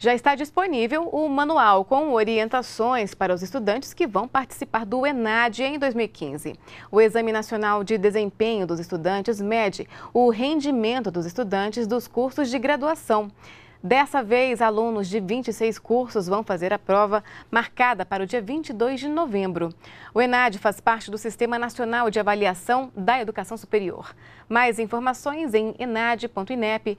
Já está disponível o manual com orientações para os estudantes que vão participar do ENAD em 2015. O Exame Nacional de Desempenho dos Estudantes mede o rendimento dos estudantes dos cursos de graduação. Dessa vez, alunos de 26 cursos vão fazer a prova marcada para o dia 22 de novembro. O ENAD faz parte do Sistema Nacional de Avaliação da Educação Superior. Mais informações em enad.inep.gov.br.